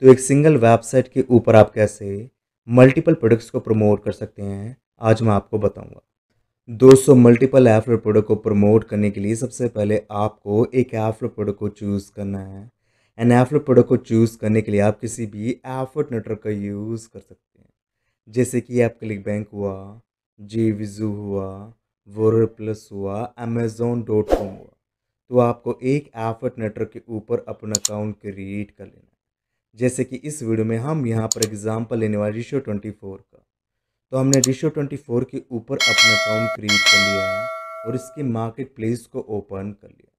तो एक single website के ऊपर आप कैसे मल्टीपल प्रोडक्ट्स को प्रमोट कर सकते हैं आज मैं आपको बताऊंगा दोस्तों मल्टीपल एफ प्रोडक्ट को प्रमोट करने के लिए सबसे पहले आपको एक एफ प्रोडक्ट को चूज़ करना है एंड एफ प्रोडक्ट को चूज़ करने के लिए आप किसी भी एफर्ट नेटवर्क का यूज़ कर सकते हैं जैसे कि आप क्लिक बैंक हुआ जी विजू हुआ वोर प्लस हुआ अमेजोन डॉट कॉम हुआ तो आपको एक एफर्ट नेटवर्क के ऊपर अपना अकाउंट क्रिएट कर लेना जैसे कि इस वीडियो में हम यहाँ पर एग्जाम्पल लेने वाले रिशो ट्वेंटी फोर का तो हमने रिशो ट्वेंटी फोर के ऊपर अपना अकाउंट क्रिएट कर लिया है और इसके मार्केट प्लेस को ओपन कर लिया है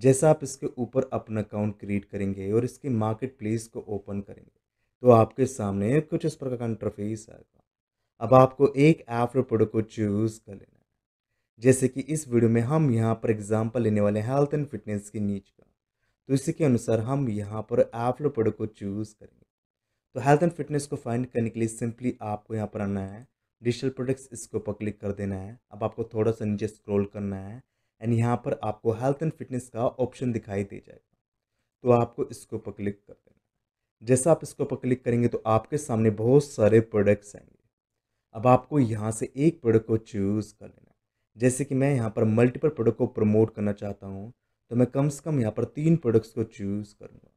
जैसा आप इसके ऊपर अपना अकाउंट क्रिएट करेंगे और इसके मार्केट प्लेस को ओपन करेंगे तो आपके सामने कुछ इस प्रकार का इंटरफेस आएगा अब आपको एक ऐप और प्रोडक्ट को चूज़ कर लेना है जैसे कि इस वीडियो में हम यहाँ पर एग्जाम्पल लेने वाले हैं हेल्थ एंड फिटनेस के नीच का तो इसी के अनुसार हम यहाँ पर प्रोडक्ट को चूज़ करेंगे तो हेल्थ एंड फिटनेस को फाइंड करने के लिए सिंपली आपको यहाँ पर आना है डिजिटल प्रोडक्ट्स इसके ऊपर क्लिक कर देना है अब आपको थोड़ा सा नीचे स्क्रॉल करना है एंड यहाँ पर आपको हेल्थ एंड फिटनेस का ऑप्शन दिखाई दे जाएगा तो आपको इसके ऊपर क्लिक कर देना है जैसा आप इसके ऊपर क्लिक करेंगे तो आपके सामने बहुत सारे प्रोडक्ट्स आएंगे अब आपको यहाँ से एक प्रोडक्ट को चूज़ कर लेना है जैसे कि मैं यहाँ पर मल्टीपल प्रोडक्ट को प्रमोट करना चाहता हूँ तो मैं कम से कम यहाँ पर तीन प्रोडक्ट्स को चूज़ करूँगा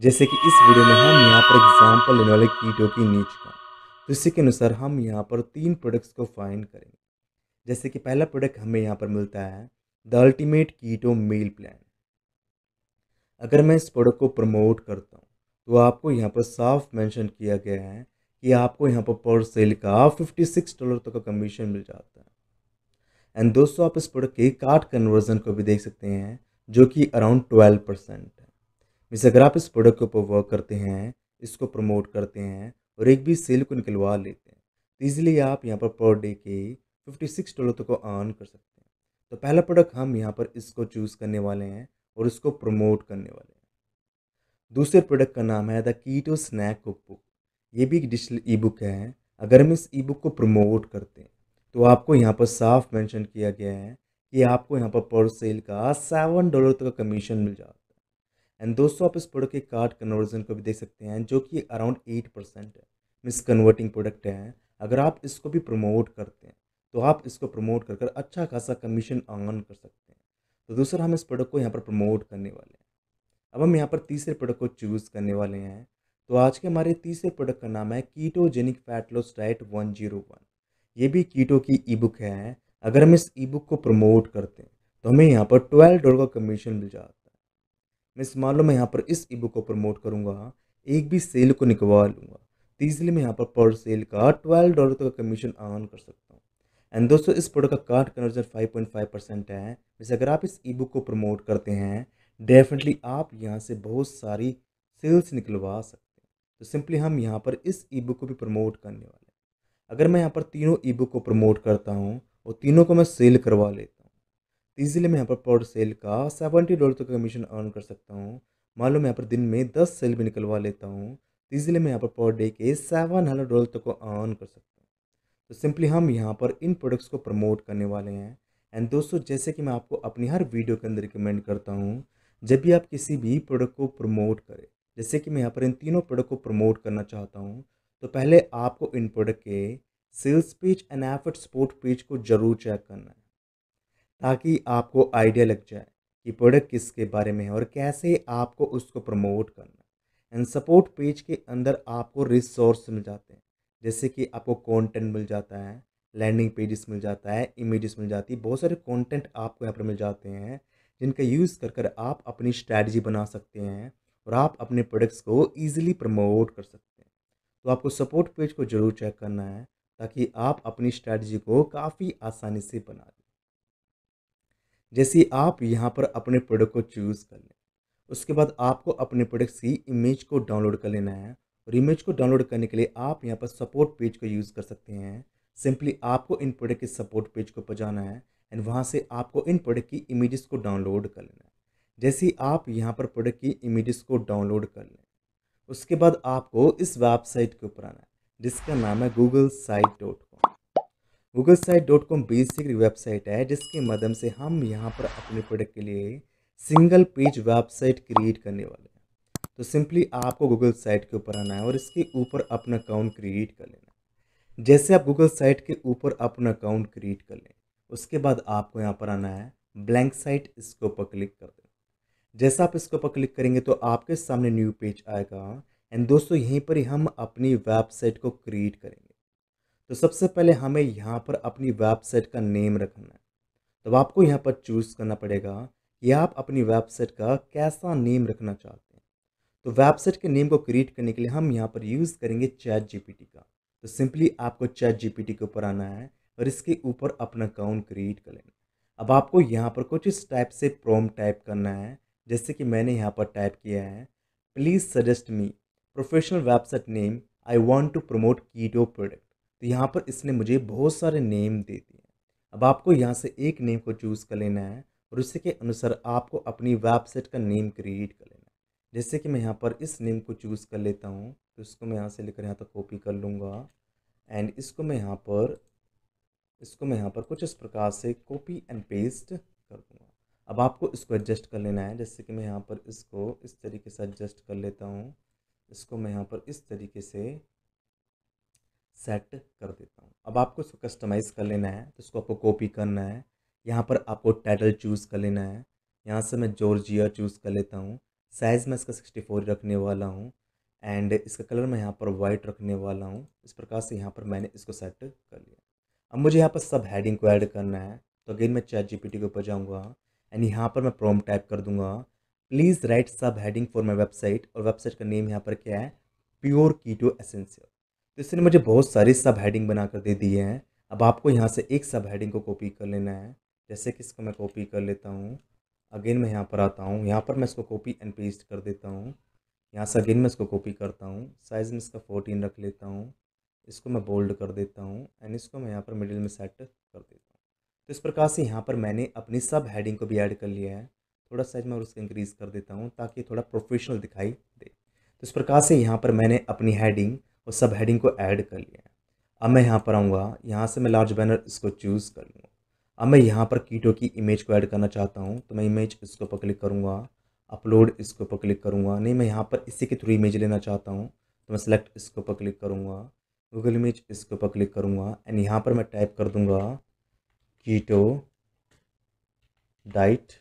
जैसे कि इस वीडियो में हम यहाँ पर एग्जाम्पल लेने वाले कीटो की नीच का तो इसी के अनुसार हम यहाँ पर तीन प्रोडक्ट्स को फाइंड करेंगे जैसे कि पहला प्रोडक्ट हमें यहाँ पर मिलता है the ultimate keto meal plan अगर मैं इस प्रोडक्ट को प्रमोट करता हूँ तो आपको यहाँ पर साफ मेंशन किया गया है कि आपको यहाँ पर पर सेल का 56 डॉलर तक का कमीशन मिल जाता है एंड दोस्तों आप इस प्रोडक्ट के कार्ड कन्वर्जन को भी देख सकते हैं जो कि अराउंड ट्वेल्व परसेंट है मिस अगर आप इस प्रोडक्ट के ऊपर वर्क करते हैं इसको प्रमोट करते हैं और एक भी सेल को निकलवा लेते हैं तो ईजिली आप यहाँ पर पर डे के फिफ्टी सिक्स डॉलर तक को अर्न कर सकते हैं तो पहला प्रोडक्ट हम यहाँ पर इसको चूज़ करने वाले हैं और इसको प्रमोट करने वाले हैं दूसरे प्रोडक्ट का नाम है the keto snack cookbook ये भी एक डिजिटल ई बुक है अगर हम इस ई बुक को प्रमोट करते हैं तो आपको यहाँ पर साफ मेंशन किया गया है कि आपको यहाँ पर पर सेल का सेवन डॉलर तक का कमीशन मिल जाता है एंड दोस्तों आप इस प्रोडक्ट के कार्ड कन्वर्जन को भी देख सकते हैं जो कि अराउंड एट परसेंट है मिस कन्वर्टिंग प्रोडक्ट है अगर आप इसको भी प्रमोट करते हैं तो आप इसको प्रमोट कर कर अच्छा खासा कमीशन ऑन कर सकते हैं तो दूसरा हम इस प्रोडक्ट को यहाँ पर प्रमोट करने वाले हैं अब हम यहाँ पर तीसरे प्रोडक्ट को चूज़ करने वाले हैं तो आज के हमारे तीसरे प्रोडक्ट का नाम है ketogenic fat loss diet one zero one ये भी कीटो की ई बुक है अगर हम इस ई बुक को प्रमोट करते हैं तो हमें यहाँ पर ट्वेल्व डॉलर का कमीशन मिल जाता है मैं इस मान लो मैं यहाँ पर इस ई बुक को प्रमोट करूँगा एक भी सेल को निकलवा लूँगा तो इसलिए मैं यहाँ पर पर सेल का ट्वेल्व डॉलर का कमीशन ऑन कर सकता हूँ एंड दोस्तों इस प्रोडक्ट का cart conversion five point five percent है वैसे अगर आप इस ई बुक को प्रमोट करते हैं डेफिनेटली आप यहाँ से बहुत सारी सेल्स निकलवा सकते हैं तो सिंपली हम यहाँ पर इस ई बुक को भी प्रमोट करने वाले हैं अगर मैं यहाँ पर तीनों ई बुक को प्रमोट करता हूँ और तीनों को मैं सेल करवा लेता हूँ तीसरे मैं यहाँ पर पर सेल का सेवेंटी डॉलर तक कमीशन अर्न कर सकता हूँ मान लो मैं यहाँ पर दिन में दस सेल भी निकलवा लेता हूँ तीसरे मैं यहाँ पर पर डे के सेवन हंड्रेड डॉलर तक को अर्न कर सकता हूँ तो सिंपली हम यहाँ पर इन प्रोडक्ट्स को प्रमोट करने वाले हैं एंड दोस्तों जैसे कि मैं आपको अपनी हर वीडियो के अंदर रिकमेंड करता हूँ जब भी आप किसी भी प्रोडक्ट को प्रमोट करें जैसे कि मैं यहाँ पर इन तीनों प्रोडक्ट को प्रमोट करना चाहता हूँ तो पहले आपको इन प्रोडक्ट के sales page and effort support page को ज़रूर चेक करना है ताकि आपको आइडिया लग जाए कि प्रोडक्ट किसके बारे में है और कैसे आपको उसको प्रमोट करना एंड सपोर्ट पेज के अंदर आपको रिसोर्स मिल जाते हैं जैसे कि आपको कंटेंट मिल जाता है लैंडिंग पेजेस मिल जाता है इमेजेस मिल जाती है बहुत सारे कंटेंट आपको यहाँ पर मिल जाते हैं जिनका यूज़ कर कर आप अपनी स्ट्रैटी बना सकते हैं और आप अपने प्रोडक्ट्स को ईजिली प्रमोट कर सकते हैं तो आपको सपोर्ट पेज को ज़रूर चेक करना है ताकि आप अपनी स्ट्रैटी को काफ़ी आसानी से बना लें जैसे आप यहाँ पर अपने प्रोडक्ट को चूज़ कर लें उसके बाद आपको अपने प्रोडक्ट्स की इमेज को डाउनलोड कर लेना है और इमेज को डाउनलोड करने के लिए आप यहाँ पर सपोर्ट पेज को यूज़ कर सकते हैं सिंपली आपको इन प्रोडक्ट के सपोर्ट पेज को पर है एंड वहाँ से आपको इन प्रोडक्ट की इमेजेस को डाउनलोड कर लेना है जैसे ही आप यहाँ पर प्रोडक्ट की इमेजेस को डाउनलोड कर लें उसके बाद आपको इस वेबसाइट के ऊपर आना है जिसका नाम है Google site dot com Google site dot com basic website है जिसके माध्यम से हम यहाँ पर अपने प्रोडक्ट के लिए सिंगल पेज वेबसाइट क्रिएट करने वाले हैं तो सिंपली आपको गूगल साइट के ऊपर आना है और इसके ऊपर अपना अकाउंट क्रिएट कर लेना जैसे आप गूगल साइट के ऊपर अपना अकाउंट क्रिएट कर लें उसके बाद आपको यहाँ पर आना है ब्लैंक साइट इसके ऊपर क्लिक कर देना जैसा आप इसके ऊपर क्लिक करेंगे तो आपके सामने न्यू पेज आएगा एंड दोस्तों यहीं पर ही हम अपनी वेबसाइट को क्रिएट करेंगे तो सबसे पहले हमें यहाँ पर अपनी वेबसाइट का नेम रखना है तो आपको यहाँ पर चूज़ करना पड़ेगा कि आप अपनी वेबसाइट का कैसा नेम रखना चाहते हैं तो वेबसाइट के नेम को क्रिएट करने के लिए हम यहाँ पर यूज़ करेंगे चैट जी का तो सिंपली आपको चैट जी के ऊपर आना है और इसके ऊपर अपना अकाउंट क्रिएट कर लेना अब आपको यहाँ पर कुछ इस टाइप से प्रोम टाइप करना है जैसे कि मैंने यहाँ पर टाइप किया है please suggest me professional website name I want to promote keto product तो यहाँ पर इसने मुझे बहुत सारे नेम दे दिए अब आपको यहाँ से एक नेम को चूज़ कर लेना है और उसी के अनुसार आपको अपनी वेबसाइट का नेम क्रिएट कर लेना है जैसे कि मैं यहाँ पर इस नेम को चूज़ कर लेता हूँ तो इसको मैं यहाँ से लेकर यहाँ तक कॉपी कर लूँगा एंड इसको मैं यहाँ पर इसको मैं यहाँ पर कुछ इस प्रकार से कॉपी एंड पेस्ट कर दूँगा अब आपको इसको एडजस्ट कर लेना है जैसे कि मैं यहाँ पर इसको इस तरीके से एडजस्ट कर लेता हूँ इसको मैं यहाँ पर इस तरीके से सेट कर देता हूँ अब आपको इसको कस्टमाइज़ कर लेना है तो इसको आपको कॉपी करना है यहाँ पर आपको टाइटल चूज़ कर लेना है यहाँ से मैं जॉर्जिया चूज़ कर लेता हूँ साइज़ मैं इसका सिक्सटी फोर रखने वाला हूँ एंड इसका कलर मैं यहाँ पर वाइट रखने वाला हूँ इस प्रकार से यहाँ पर मैंने इसको सेट कर लिया अब मुझे यहाँ पर सब हैडिंग को ऐड करना है तो अगेन मैं चैट जी के ऊपर जाऊँगा एंड यहाँ पर मैं प्रोम टाइप कर दूँगा please write sub heading for my website और वेबसाइट का नेम यहाँ पर क्या है प्योर कीटो एसेंशियल तो इसने मुझे बहुत सारी सब हेडिंग बना कर दे दिए हैं अब आपको यहाँ से एक सब हेडिंग को कॉपी कर लेना है जैसे कि इसको मैं कॉपी कर लेता हूँ अगेन मैं यहाँ पर आता हूँ यहाँ पर मैं इसको कॉपी एंड पेस्ट कर देता हूँ यहाँ से अगेन मैं इसको कॉपी करता हूँ साइज़ में इसका फोर्टीन रख लेता हूँ इसको मैं बोल्ड कर देता हूँ एंड इसको मैं यहाँ पर मिडिल में सेट कर देता हूँ तो इस प्रकार से यहाँ पर मैंने अपनी सब हेडिंग को भी ऐड कर लिया है थोड़ा साइज मैं उसका इंक्रीज़ कर देता हूँ ताकि थोड़ा प्रोफेशनल दिखाई दे तो इस प्रकार से यहाँ पर मैंने अपनी हेडिंग और सब हेडिंग को ऐड कर लिया है अब मैं यहाँ पर आऊँगा यहाँ से मैं लार्ज बैनर इसको चूज़ कर लूँगा अब मैं यहाँ पर कीटो की इमेज को ऐड करना चाहता हूँ तो मैं इमेज इसके ऊपर क्लिक करूँगा अपलोड इसके ऊपर क्लिक करूँगा नहीं मैं यहाँ पर इसी के थ्रू इमेज लेना चाहता हूँ तो मैं सिलेक्ट इसके ऊपर क्लिक करूँगा गूगल इमेज इसके ऊपर क्लिक करूँगा एंड यहाँ पर मैं टाइप कर दूँगा keto diet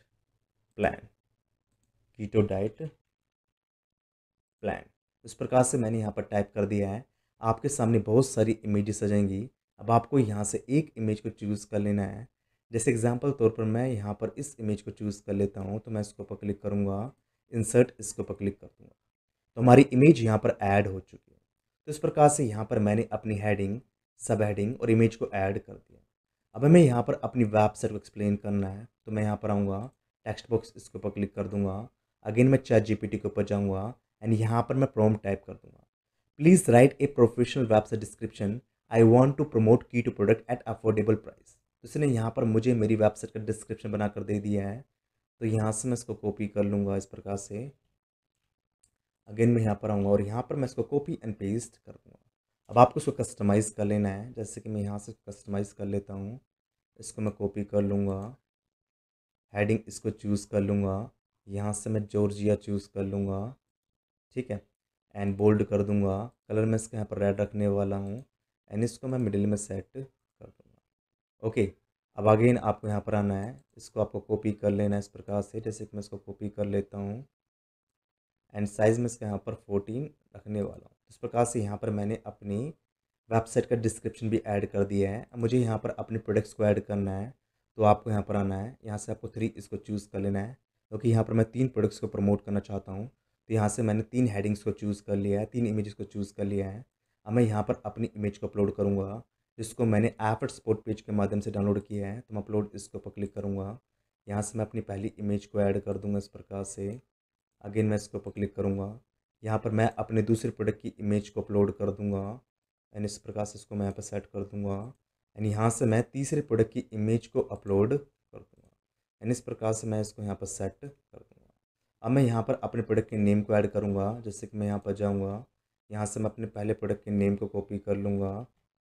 plan keto diet plan इस प्रकार से मैंने यहाँ पर टाइप कर दिया है आपके सामने बहुत सारी इमेजेस आ जाएंगी अब आपको यहाँ से एक इमेज को चूज़ कर लेना है जैसे एग्जाम्पल तौर पर मैं यहाँ पर इस इमेज को चूज़ कर लेता हूँ तो मैं इसके ऊपर क्लिक करूँगा इंसर्ट इसके ऊपर क्लिक कर दूँगा तो हमारी इमेज यहाँ पर ऐड हो चुकी है तो इस प्रकार से यहाँ पर मैंने अपनी हेडिंग सब हेडिंग और इमेज को ऐड कर दिया अब हमें यहाँ पर अपनी वेबसाइट को एक्सप्लेन करना है तो मैं यहाँ पर आऊँगा टेक्स्ट बॉक्स इसके ऊपर क्लिक कर दूंगा अगेन मैं चैट जीपीटी के ऊपर जाऊँगा एंड यहाँ पर मैं प्रॉम्प्ट टाइप कर दूंगा please write a professional website description I want to promote keto product at affordable price तो इसने यहाँ पर मुझे मेरी वेबसाइट का डिस्क्रिप्शन बना कर दे दिया है तो यहाँ से मैं इसको कॉपी कर लूँगा इस प्रकार से अगेन मैं यहाँ पर आऊँगा और यहाँ पर मैं इसको कॉपी एंड पेस्ट कर दूँगा अब आपको इसको कस्टमाइज़ कर लेना है जैसे कि मैं यहाँ से कस्टमाइज़ कर लेता हूँ इसको मैं कॉपी कर लूँगा हेडिंग इसको चूज़ कर लूँगा यहाँ से मैं जॉर्जिया चूज़ कर लूँगा ठीक है एंड बोल्ड कर दूँगा कलर मैं इसके यहाँ पर रेड रखने वाला हूँ एंड इसको मैं मिडिल में सेट कर दूँगा ओके अब अगेन आपको यहाँ पर आना है इसको आपको कॉपी कर लेना है इस प्रकार से जैसे कि मैं इसको कॉपी कर लेता हूँ एंड साइज़ में इसके यहाँ पर फोर्टीन रखने वाला हूँ इस प्रकार से यहाँ पर मैंने अपनी वेबसाइट का डिस्क्रिप्शन भी ऐड कर दिया है मुझे यहाँ पर अपने प्रोडक्ट्स को ऐड करना है तो आपको यहाँ पर आना है यहाँ से आपको थ्री इसको चूज़ कर लेना है क्योंकि तो यहाँ पर मैं तीन प्रोडक्ट्स को प्रमोट करना चाहता हूँ तो यहाँ से मैंने तीन हेडिंग्स को चूज़ कर लिया है तीन इमेजेस को चूज़ कर लिया है अब मैं यहाँ पर अपनी इमेज को अपलोड करूँगा जिसको मैंने ऐप और स्पोर्ट पेज के माध्यम से डाउनलोड किया है तो मैं अपलोड इसके ऊपर क्लिक करूँगा यहाँ से मैं अपनी पहली इमेज को ऐड कर दूँगा इस प्रकार से अगेन मैं इसके ऊपर क्लिक करूँगा यहाँ पर मैं अपने दूसरे प्रोडक्ट की इमेज को अपलोड कर दूँगा एंड इस प्रकार से इसको मैं यहाँ पर सेट कर दूँगा एंड यहाँ से मैं तीसरे प्रोडक्ट की इमेज को अपलोड कर दूँगा एंड इस प्रकार से मैं इसको यहाँ पर सेट कर दूँगा अब मैं यहाँ पर अपने प्रोडक्ट के नेम को ऐड करूँगा जैसे कि मैं यहाँ पर जाऊँगा यहाँ से मैं अपने पहले प्रोडक्ट के नेम को कॉपी कर लूँगा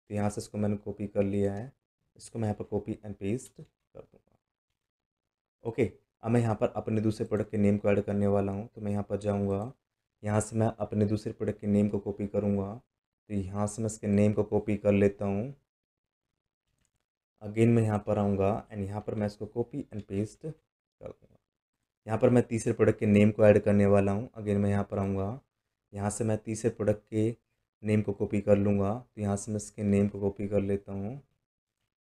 तो यहाँ से इसको मैंने कॉपी कर लिया है इसको मैं यहाँ पर कॉपी एंड पेस्ट कर दूँगा ओके अब मैं यहाँ पर अपने दूसरे प्रोडक्ट के नेम को ऐड करने वाला हूँ तो मैं यहाँ पर जाऊँगा यहाँ से मैं अपने दूसरे प्रोडक्ट के नेम को कॉपी करूँगा तो यहाँ से मैं इसके नेम को कॉपी कर लेता हूँ अगेन मैं यहाँ पर आऊँगा एंड यहाँ पर मैं इसको कॉपी एंड पेस्ट कर दूँगा यहाँ पर मैं तीसरे प्रोडक्ट के नेम को ऐड करने वाला हूँ अगेन मैं यहाँ पर आऊँगा यहाँ से मैं तीसरे प्रोडक्ट के नेम को कॉपी कर लूँगा तो यहाँ से मैं इसके नेम को कॉपी कर लेता हूँ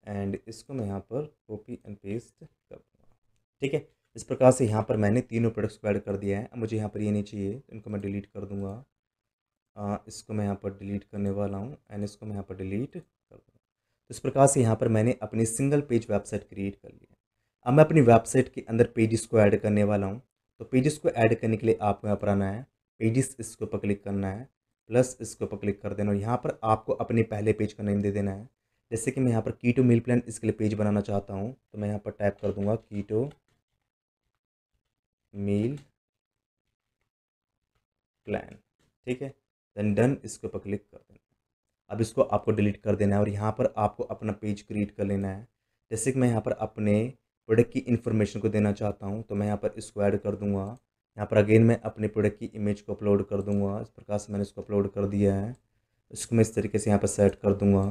एंड इसको मैं यहाँ पर कॉपी एंड पेस्ट कर दूँगा ठीक है इस प्रकार से यहाँ पर मैंने तीनों प्रोडक्ट्स को ऐड कर दिया है मुझे यहाँ पर ये नहीं चाहिए तो इनको मैं डिलीट कर दूँगा इसको मैं यहाँ पर डिलीट करने वाला हूँ एंड इसको मैं यहाँ पर डिलीट इस प्रकार से यहाँ पर मैंने अपनी सिंगल पेज वेबसाइट क्रिएट कर ली है अब मैं अपनी वेबसाइट के अंदर पेजेस को ऐड करने वाला हूँ तो पेजेस को ऐड करने के लिए आपको यहाँ पर आना है पेजेस इसके ऊपर क्लिक करना है प्लस इसके ऊपर क्लिक कर देना और यहाँ पर आपको अपने पहले पेज का नेम दे देना है जैसे कि मैं यहाँ पर कीटो मील प्लान इसके लिए पेज बनाना चाहता हूँ तो मैं यहाँ पर टाइप कर दूँगा कीटो मील प्लान ठीक है देन डन इसके ऊपर क्लिक कर देना अब इसको आपको डिलीट कर देना है और यहाँ पर आपको अपना पेज क्रिएट कर लेना है जैसे कि मैं यहाँ पर अपने प्रोडक्ट की इन्फॉर्मेशन को देना चाहता हूँ तो मैं यहाँ पर इसको ऐड कर दूँगा यहाँ पर अगेन मैं अपने प्रोडक्ट की इमेज को अपलोड कर दूँगा इस प्रकार से मैंने इसको अपलोड कर दिया है इसको मैं इस तरीके से यहाँ पर सेट कर दूँगा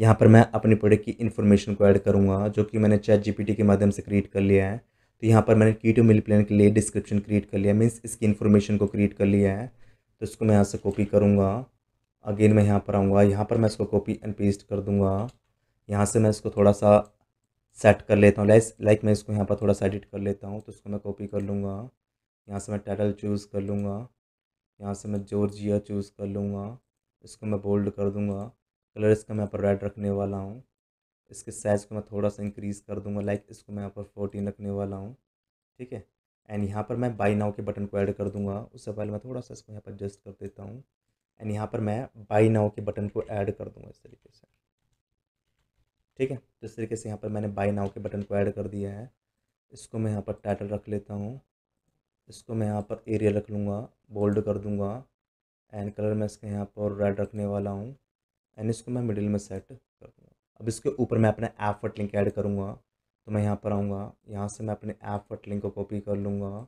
यहाँ पर मैं अपने प्रोडक्ट की इन्फॉर्मेशन को ऐड करूँगा जो कि मैंने चैट जी के माध्यम से क्रिएट कर लिया है तो यहाँ पर मैंने की टू मिल प्लान के लिए डिस्क्रिप्शन क्रिएट कर लिया मीन्स इसकी इन्फॉर्मेशन को क्रिएट कर लिया है तो इसको मैं यहाँ से कॉपी करूँगा अगेन मैं यहाँ पर आऊँगा यहाँ पर मैं इसको कॉपी एंड पेस्ट कर दूँगा यहाँ से मैं इसको थोड़ा सा सेट कर लेता हूँ लाइक लाइक मैं इसको यहाँ पर थोड़ा सा एडिट कर लेता हूँ तो इसको मैं कॉपी कर लूँगा यहाँ से मैं टाइटल चूज़ कर लूँगा यहाँ से मैं जॉर्जिया चूज़ कर लूँगा इसको मैं बोल्ड कर दूँगा कलर इसका मैं यहाँ पर रेड रखने वाला हूँ इसके साइज़ को मैं थोड़ा सा इंक्रीज़ कर दूँगा लाइक इसको मैं यहाँ पर फोर्टीन रखने वाला हूँ ठीक है एंड यहाँ पर मैं बाई नाव के बटन को ऐड कर दूँगा उससे पहले मैं थोड़ा सा इसको यहाँ पर एडजस्ट कर देता हूँ एंड यहाँ पर मैं बाई नाव के बटन को ऐड कर दूँगा इस तरीके से ठीक है तो इस तरीके से यहाँ पर मैंने बाई नाव के बटन को ऐड कर दिया है इसको मैं यहाँ पर टाइटल रख लेता हूँ इसको मैं यहाँ पर एरिया रख लूँगा बोल्ड कर दूँगा एंड कलर मैं इसके यहाँ पर रेड रखने वाला हूँ एंड इसको मैं मिडिल में सेट कर दूँगा अब इसके ऊपर मैं अपना ऐप फट लिंक ऐड करूँगा तो मैं यहाँ पर आऊँगा यहाँ से मैं अपने ऐप फट लिंक को कॉपी कर लूँगा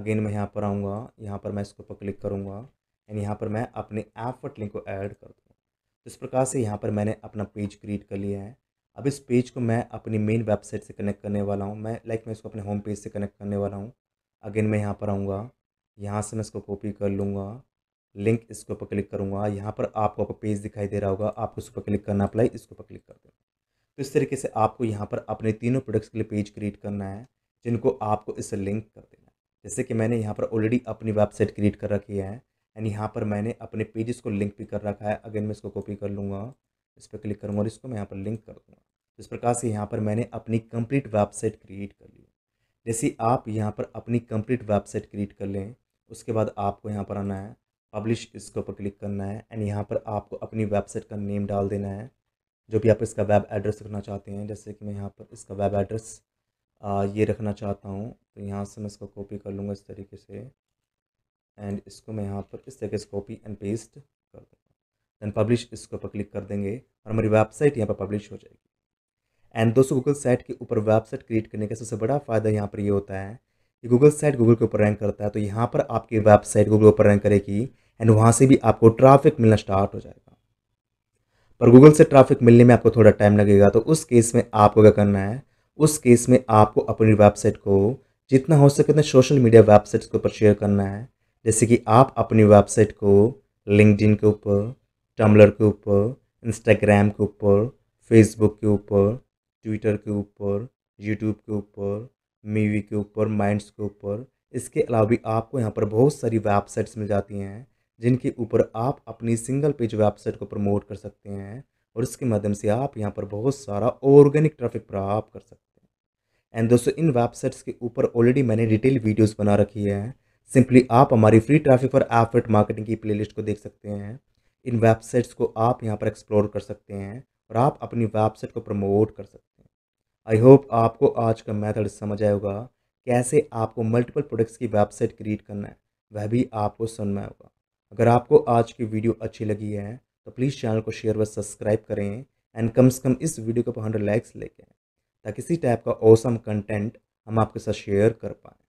अगेन मैं यहाँ पर आऊँगा यहाँ पर मैं इसके ऊपर क्लिक करूँगा एंड यहाँ पर मैं अपने ऐप लिंक को ऐड कर दूँगा तो इस प्रकार से यहाँ पर मैंने अपना पेज क्रिएट कर लिया है अब इस पेज को मैं अपनी मेन वेबसाइट से कनेक्ट करने वाला हूँ मैं लाइक मैं इसको अपने होम पेज से कनेक्ट करने वाला हूँ अगेन मैं यहाँ पर आऊँगा यहाँ से मैं इसको कॉपी कर लूँगा लिंक इसके ऊपर क्लिक करूँगा यहाँ पर आपको आपका पेज दिखाई दे रहा होगा आपको इस पर क्लिक करना अप्लाई इसके ऊपर क्लिक कर देना तो इस तरीके से आपको यहाँ पर अपने तीनों प्रोडक्ट्स के लिए पेज क्रिएट करना है जिनको आपको इसे लिंक कर देना है जैसे कि मैंने यहाँ पर ऑलरेडी अपनी वेबसाइट क्रिएट कर रखी है एंड यहाँ पर मैंने अपने पेजेस को लिंक भी कर रखा है अगेन मैं इसको कॉपी कर लूँगा इस पर क्लिक करूँगा और इसको मैं यहाँ पर लिंक कर दूँगा तो इस प्रकार से यहाँ पर मैंने अपनी कंप्लीट वेबसाइट क्रिएट कर ली जैसे आप यहाँ पर अपनी कंप्लीट वेबसाइट क्रिएट कर लें उसके बाद आपको यहाँ पर आना है पब्लिश इसके ऊपर क्लिक करना है एंड यहाँ पर आपको अपनी वेबसाइट का नेम डाल देना है जो भी आप इसका वेब एड्रेस रखना चाहते हैं जैसे कि मैं यहाँ पर इसका वेब एड्रेस ये रखना चाहता हूँ तो यहाँ से मैं इसको कॉपी कर लूँगा इस तरीके से एंड इसको मैं यहाँ पर इस तरीके से कॉपी एंड पेस्ट कर दूँगा दैन पब्लिश इसके ऊपर क्लिक कर देंगे और हमारी वेबसाइट यहाँ पर पब्लिश हो जाएगी एंड दोस्तों गूगल साइट के ऊपर वेबसाइट क्रिएट करने का सबसे बड़ा फ़ायदा यहाँ पर ये यह होता है कि गूगल साइट गूगल के ऊपर रैंक करता है तो यहाँ पर आपकी वेबसाइट गूगल ऊपर रैंक करेगी एंड वहाँ से भी आपको ट्राफिक मिलना स्टार्ट हो जाएगा पर गूगल से ट्राफिक मिलने में आपको थोड़ा टाइम लगेगा तो उस केस में आपको क्या करना है उस केस में आपको अपनी वेबसाइट को जितना हो सके उतना सोशल मीडिया वेबसाइट्स के ऊपर शेयर करना है जैसे कि आप अपनी वेबसाइट को लिंकडिन के ऊपर टम्बलर के ऊपर इंस्टाग्राम के ऊपर फेसबुक के ऊपर ट्विटर के ऊपर यूट्यूब के ऊपर मीवी के ऊपर माइंड्स के ऊपर इसके अलावा भी आपको यहाँ पर बहुत सारी वेबसाइट्स मिल जाती हैं जिनके ऊपर आप अपनी सिंगल पेज वेबसाइट को प्रमोट कर सकते हैं और इसके माध्यम से आप यहाँ पर बहुत सारा ऑर्गेनिक ट्रैफिक प्राप्त कर सकते हैं एंड दोस्तों इन वेबसाइट्स के ऊपर ऑलरेडी मैंने डिटेल वीडियोस बना रखी है सिंपली आप हमारी फ्री ट्रैफिक और एफर्ट मार्केटिंग की प्लेलिस्ट को देख सकते हैं इन वेबसाइट्स को आप यहाँ पर एक्सप्लोर कर सकते हैं और आप अपनी वेबसाइट को प्रमोट कर सकते हैं आई होप आपको आज का मेथड समझ आए होगा कैसे आपको मल्टीपल प्रोडक्ट्स की वेबसाइट क्रिएट करना है वह भी आपको सुनना होगा अगर आपको आज की वीडियो अच्छी लगी है तो प्लीज़ चैनल को शेयर व सब्सक्राइब करें एंड कम से कम इस वीडियो को हंड्रेड लाइक्स लेके आएँ ताकि इसी टाइप का औसम कंटेंट हम आपके साथ शेयर कर पाएँ